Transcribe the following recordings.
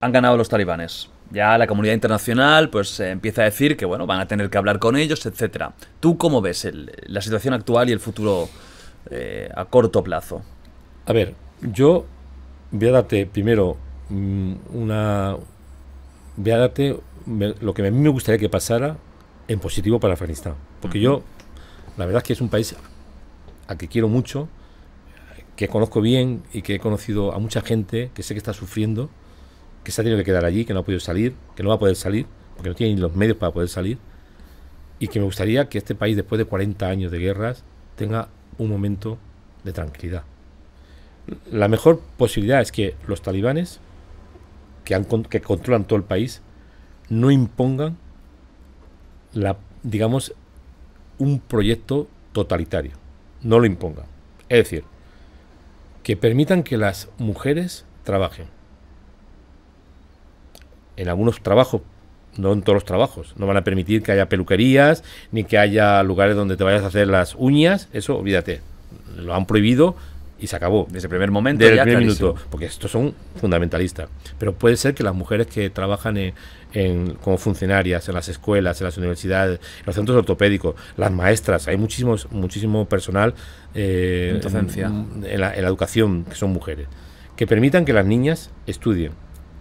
Han ganado los talibanes. Ya la comunidad internacional pues eh, empieza a decir que bueno, van a tener que hablar con ellos, etcétera. ¿Tú cómo ves la situación actual y el futuro eh, a corto plazo? A ver, yo voy a darte primero mm, una voy lo que a mí me gustaría que pasara en positivo para Afganistán, porque yo la verdad es que es un país a que quiero mucho que conozco bien y que he conocido a mucha gente que sé que está sufriendo, que se ha tenido que quedar allí, que no ha podido salir, que no va a poder salir, porque no ni los medios para poder salir, y que me gustaría que este país, después de 40 años de guerras, tenga un momento de tranquilidad. La mejor posibilidad es que los talibanes, que, han, que controlan todo el país, no impongan la, digamos, un proyecto totalitario. No lo impongan. Es decir, que permitan que las mujeres trabajen. En algunos trabajos, no en todos los trabajos, no van a permitir que haya peluquerías, ni que haya lugares donde te vayas a hacer las uñas, eso olvídate, lo han prohibido y se acabó. Desde el primer momento. Desde el primer minuto, porque estos son fundamentalistas. Pero puede ser que las mujeres que trabajan como funcionarias en las escuelas, en las universidades, en los centros ortopédicos, las maestras, hay muchísimos, muchísimo personal eh, en, la, educación que son mujeres, que permitan que las niñas estudien.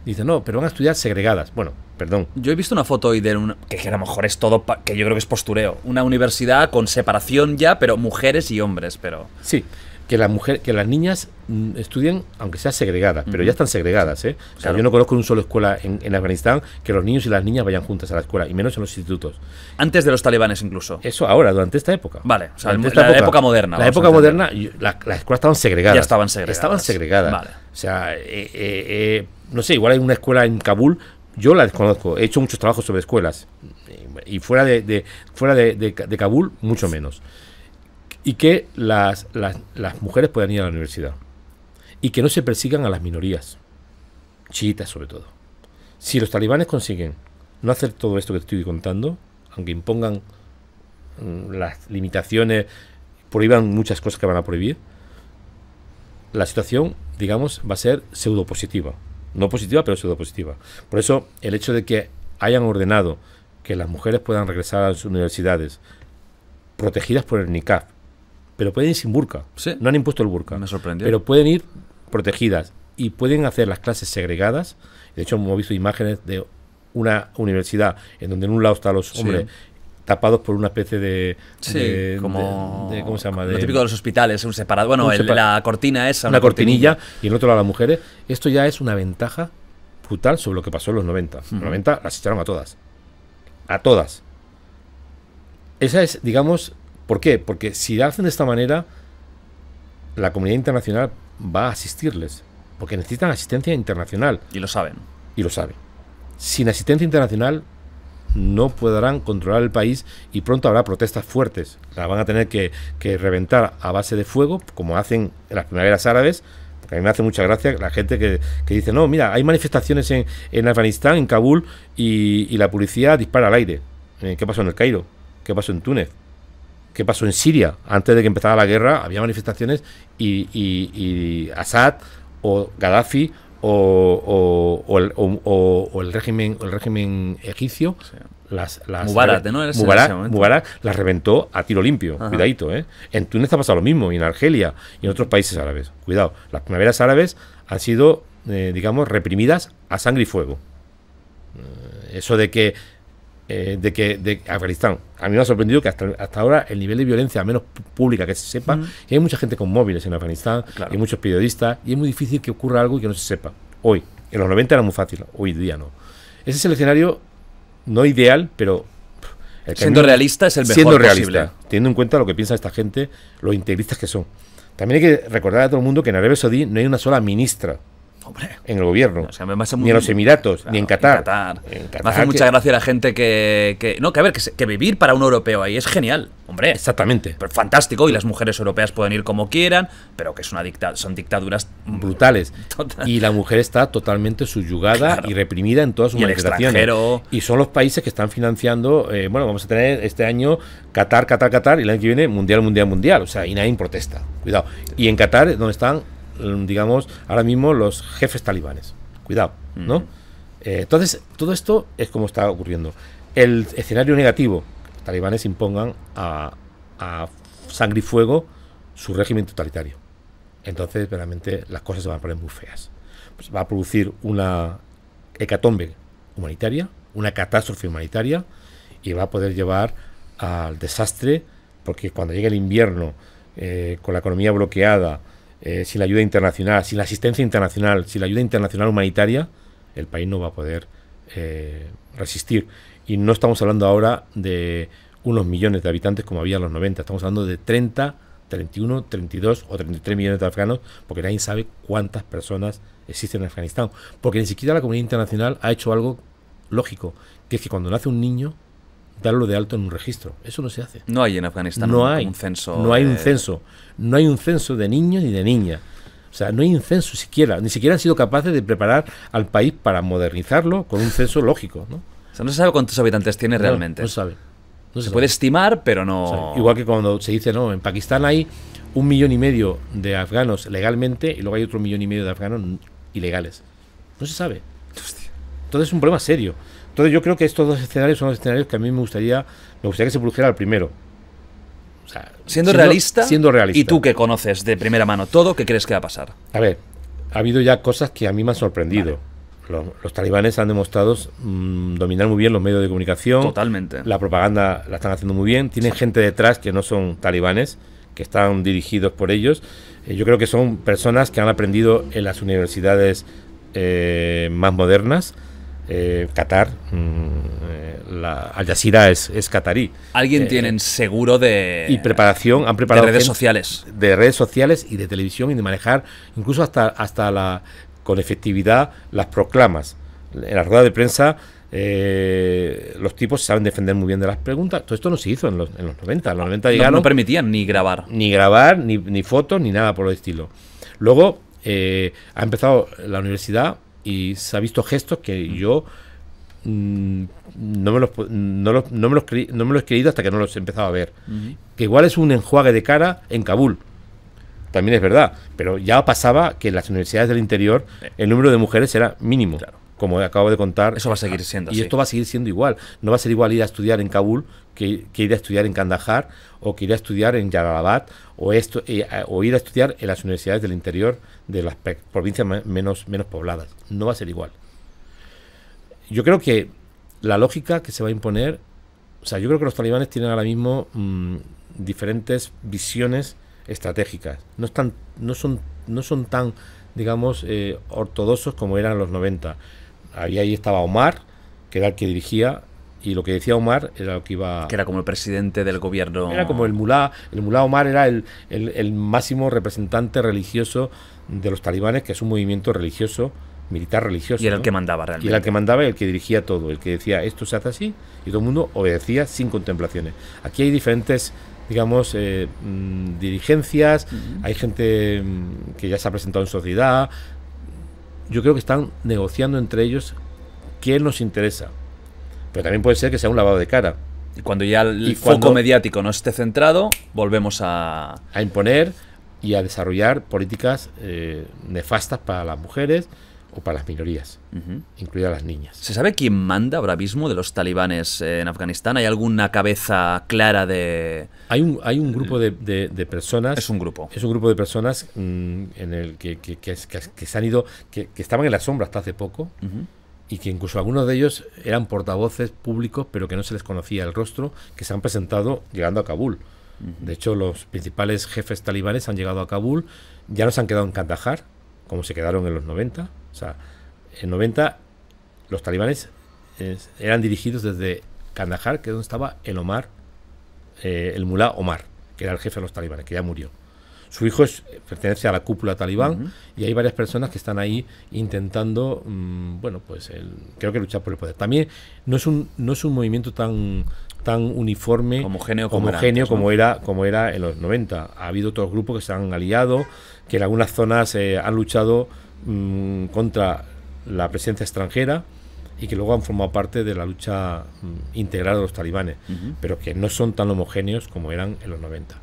dice no, pero van a estudiar segregadas. Bueno, perdón. Yo he visto una foto hoy de una... Que, a lo mejor es todo. que yo creo que es postureo. Una universidad con separación ya, pero mujeres y hombres, pero. Sí que las que las niñas mm, estudien, aunque sea segregadas, pero ya están segregadas. ¿eh? yo no conozco un solo escuela en, Afganistán que los niños y las niñas vayan juntas a la escuela, y menos en los institutos. Antes de los talibanes incluso. Eso ahora, durante esta época. Vale, o sea, la época, moderna. La época moderna, las la escuelas estaban segregadas. Ya estaban segregadas. Estaban segregadas. O sea, eh, eh, no sé, igual hay una escuela en Kabul, yo la desconozco, he hecho muchos trabajos sobre escuelas, y fuera de, fuera de Kabul, mucho menos y que las, mujeres puedan ir a la universidad y que no se persigan a las minorías, chiitas sobre todo. Si los talibanes consiguen no hacer todo esto que te estoy contando, aunque impongan mm, las limitaciones, prohíban muchas cosas que van a prohibir, la situación, digamos, va a ser pseudo positiva. No positiva, pero pseudo positiva. Por eso, el hecho de que hayan ordenado que las mujeres puedan regresar a sus universidades protegidas por el NICAF, pero pueden ir sin burka. No han impuesto el burka. Me sorprendió. Pero pueden ir protegidas y pueden hacer las clases segregadas. De hecho, hemos visto imágenes de una universidad en donde en un lado están los hombres tapados por una especie de. Sí, como. ¿Cómo se llama? lo típico de los hospitales, un separado. Bueno, la cortina esa. Una, cortinilla, y en otro lado las mujeres. Esto ya es una ventaja brutal sobre lo que pasó en los 90. En los 90 las echaron a todas. A todas. Esa es, digamos, ¿Por qué? Porque si hacen de esta manera, la comunidad internacional va a asistirles, porque necesitan asistencia internacional. Y lo saben. Y lo saben. Sin asistencia internacional no podrán controlar el país y pronto habrá protestas fuertes. La van a tener que, reventar a base de fuego, como hacen en las primaveras árabes, a mí me hace mucha gracia la gente que, dice, no, mira, hay manifestaciones en, Afganistán, en Kabul, y, y, la policía dispara al aire. Eh, ¿Qué pasó en el Cairo? ¿Qué pasó en Túnez? ¿Qué pasó en Siria? Antes de que empezara la guerra había manifestaciones y, asad Assad o Gaddafi o, el, o, el, régimen el régimen egipcio las, las Mubarak, ¿no? Mubarak, las reventó a tiro limpio cuidadito eh en Túnez ha pasado lo mismo y en Argelia y en otros países árabes cuidado las primaveras árabes han sido eh, digamos reprimidas a sangre y fuego eh, eso de que eh, de que de Afganistán. A mí me ha sorprendido que hasta, ahora el nivel de violencia, a menos pública que se sepa, y hay mucha gente con móviles en Afganistán, y muchos periodistas, y es muy difícil que ocurra algo que no se sepa. Hoy, en los 90 era muy fácil, hoy día no. Ese es el escenario no ideal, pero siendo realista es el mejor siendo realista, teniendo en cuenta lo que piensa esta gente, los integristas que son. También hay que recordar a todo el mundo que en Arabia Saudí no hay una sola ministra en el gobierno. ni en los Emiratos, ni en Qatar. me hace mucha gracia la gente que, No, que ver, que, vivir para un europeo ahí es genial, hombre. Exactamente. Pero fantástico, y las mujeres europeas pueden ir como quieran, pero que es una dicta, son dictaduras... Brutales. Y la mujer está totalmente subyugada y reprimida en todas sus manifestaciones. Y son los países que están financiando... Eh, bueno, vamos a tener este año Qatar, Qatar, Qatar, y el año que viene Mundial, Mundial, Mundial. O sea, y nadie protesta. Cuidado. Y en Qatar, donde están Mm, digamos, ahora mismo los jefes talibanes. Cuidado, ¿no? Eh, entonces, todo esto es como está ocurriendo. El escenario negativo, talibanes impongan a, sangre y fuego su régimen totalitario. Entonces, realmente las cosas se van a poner muy feas. Pues va a producir una hecatombe humanitaria, una catástrofe humanitaria, y va a poder llevar al desastre, porque cuando llegue el invierno, eh, con la economía bloqueada, eh, sin la ayuda internacional, sin la asistencia internacional, sin la ayuda internacional humanitaria, el país no va a poder eh, resistir. Y no estamos hablando ahora de unos millones de habitantes como había en los 90, estamos hablando de 30, 31, 32 o 33 millones de afganos, porque nadie sabe cuántas personas existen en Afganistán, porque ni siquiera la comunidad internacional ha hecho algo lógico, que es que cuando nace un niño, darlo de alto en un registro. Eso no se hace. No hay en Afganistán no hay, un censo. No hay un censo. No hay un censo de niños ni de niñas. O sea, no hay un censo siquiera. Ni siquiera han sido capaces de preparar al país para modernizarlo con un censo lógico. ¿no? O sea, no se sabe cuántos habitantes tiene realmente. No se sabe. se, puede estimar, pero no. igual que cuando se dice, no, en Pakistán hay un millón y medio de afganos legalmente y luego hay otro millón y medio de afganos ilegales. No se sabe. Entonces es un problema serio. Entonces yo creo que estos dos escenarios son los escenarios que a mí me gustaría, me que se produjera el primero. siendo, realista, Y tú que conoces de primera mano todo, ¿qué crees que va a pasar? A ver, ha habido ya cosas que a mí me han sorprendido. Los, talibanes han demostrado mm, dominar muy bien los medios de comunicación. Totalmente. La propaganda la están haciendo muy bien. Tienen gente detrás que no son talibanes, que están dirigidos por ellos. Eh, yo creo que son personas que han aprendido en las universidades eh, más modernas eh, Qatar, mm, eh, la Al Jazeera es, catarí Alguien eh, tienen seguro de... Y preparación, han preparado... De redes sociales. De redes sociales y de televisión y de manejar incluso hasta, hasta la, con efectividad las proclamas. En la rueda de prensa... los tipos saben defender muy bien de las preguntas. Todo esto no se hizo en los, 90. En los 90 llegaron, no, permitían ni grabar. Ni grabar, ni, fotos, ni nada por el estilo. Luego ha empezado la universidad y se ha visto gestos que yo mm, no, me los, no, me los creí, no me los he creído hasta que no los he empezado a ver. Que igual es un enjuague de cara en Kabul. También es verdad, pero ya pasaba que en las universidades del interior eh. el número de mujeres era mínimo como acabo de contar. Eso va a seguir siendo. Y esto va a seguir siendo igual. No va a ser igual ir a estudiar en Kabul que, que ir a estudiar en Kandahar o que ir a estudiar en Jalalabad o, esto, eh, o ir a estudiar en las universidades del interior de las provincias menos, menos pobladas. No va a ser igual. Yo creo que la lógica que se va a imponer, o sea, yo creo que los talibanes tienen ahora mismo mm, diferentes visiones estratégicas. No, están, no, son, no son tan, digamos, eh, ortodoxos como eran los 90 ahí, ahí estaba Omar, que era el que dirigía, y lo que decía Omar era lo que iba... Que era como el presidente del gobierno. Era como el mulá. El mulá Omar era el, el, máximo representante religioso de los talibanes, que es un movimiento religioso, militar religioso. Y era el que mandaba realmente. Y era el que mandaba y el que dirigía todo, el que decía esto se hace así, y todo el mundo obedecía sin contemplaciones. Aquí hay diferentes digamos, eh, mm, dirigencias, hay gente mm, que ya se ha presentado en sociedad, yo creo que están negociando entre ellos quién nos interesa. Pero también puede ser que sea un lavado de cara. Y cuando ya el foco mediático no esté centrado, volvemos a... A imponer y a desarrollar políticas eh, nefastas para las mujeres o para las minorías, incluidas las niñas. ¿Se sabe quién manda ahora mismo de los talibanes en Afganistán? ¿Hay alguna cabeza clara de...? Hay un, hay un grupo de, personas... Es un grupo. Es un grupo de personas mm, en el que, se han ido, que, estaban en la sombra hasta hace poco. Y que incluso algunos de ellos eran portavoces públicos, pero que no se les conocía el rostro, que se han presentado llegando a Kabul. De hecho, los principales jefes talibanes han llegado a Kabul, ya no se han quedado en Kandahar, como se quedaron en los 90. O sea, en 90 los talibanes eran dirigidos desde Kandahar, que es donde estaba el Omar, eh, el mulá Omar, que era el jefe de los talibanes, que ya murió. Su hijo es, pertenece a la cúpula talibán y hay varias personas que están ahí intentando, mm, bueno, pues creo que luchar por el poder. También no es un, no es un movimiento tan tan uniforme, homogéneo, como, era como era en los 90. Ha habido otros grupos que se han aliado, que en algunas zonas eh, han luchado mm, contra la presencia extranjera y que luego han formado parte de la lucha mm, integral de los talibanes, pero que no son tan homogéneos como eran en los 90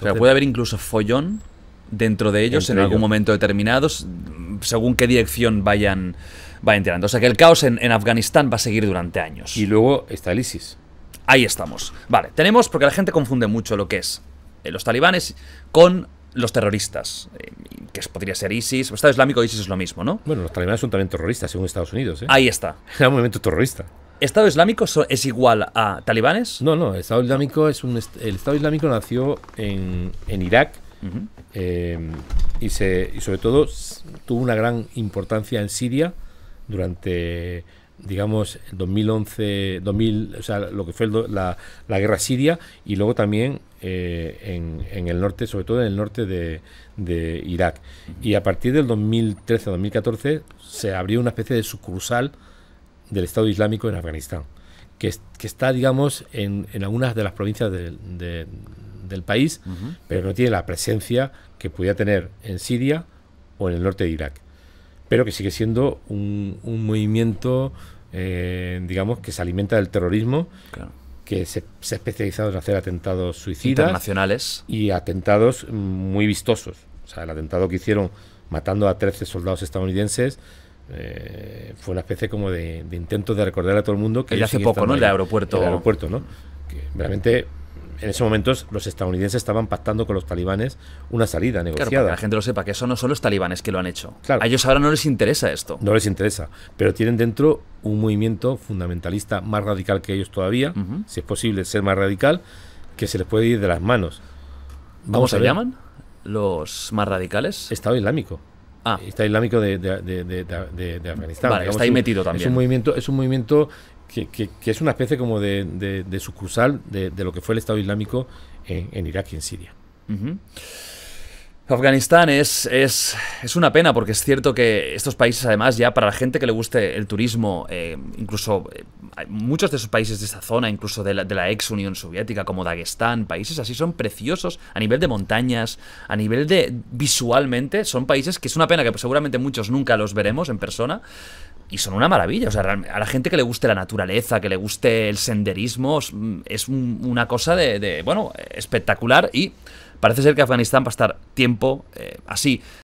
o sea, puede haber incluso follón dentro de ellos en algún momento determinado, según qué dirección vayan, vayan tirando. O sea que el caos en, Afganistán va a seguir durante años. Y luego está el ISIS. Ahí estamos. Vale, tenemos, porque la gente confunde mucho lo que es eh, los talibanes con los terroristas, eh, que podría ser ISIS, Estado Islámico ISIS es lo mismo, ¿no? Bueno, los talibanes son también terroristas, según Estados Unidos. ¿eh? Ahí está. Era un movimiento terrorista. ¿Estado Islámico es igual a talibanes? No, no, el Estado Islámico, es un, el Estado Islámico nació en, en Irak eh, y, se, y sobre todo tuvo una gran importancia en Siria durante digamos, 2011, 2000, o sea, lo que fue la, guerra siria y luego también eh, en, el norte, sobre todo en el norte de, de Irak. Y a partir del 2013-2014 se abrió una especie de sucursal del Estado Islámico en Afganistán, que, está, digamos, en, algunas de las provincias del país, pero no tiene la presencia que podía tener en Siria o en el norte de Irak, pero que sigue siendo un, movimiento, eh, digamos, que se alimenta del terrorismo. que se, se ha especializado en hacer atentados suicidas. Internacionales. Y atentados muy vistosos. O sea, el atentado que hicieron matando a 13 soldados estadounidenses eh, fue una especie como de, intento de recordar a todo el mundo que... ya hace poco, ¿no? El aeropuerto. El aeropuerto, ¿no? Que realmente en esos momentos los estadounidenses estaban pactando con los talibanes una salida negociada. que la gente lo sepa, que eso no son los talibanes que lo han hecho. A ellos ahora no les interesa esto. No les interesa, pero tienen dentro un movimiento fundamentalista más radical que ellos todavía, si es posible ser más radical, que se les puede ir de las manos. Vamos ¿Cómo se llaman los más radicales? Estado Islámico. Ah. Está Islámico de, de, de, de Afganistán. Vale, está ahí metido también. Es un movimiento, es un movimiento que, que, es una especie como de, de sucursal de, lo que fue el Estado Islámico en, en Irak y en Siria. Afganistán es, es, una pena porque es cierto que estos países además ya para la gente que le guste el turismo, eh, incluso eh, muchos de esos países de esta zona, incluso de la, de la, ex Unión Soviética como Dagestán, países así son preciosos a nivel de montañas, a nivel de visualmente, son países que es una pena que seguramente muchos nunca los veremos en persona, y son una maravilla. O sea, a la gente que le guste la naturaleza, que le guste el senderismo, es una cosa de, bueno, espectacular y parece ser que Afganistán va a estar tiempo eh, así.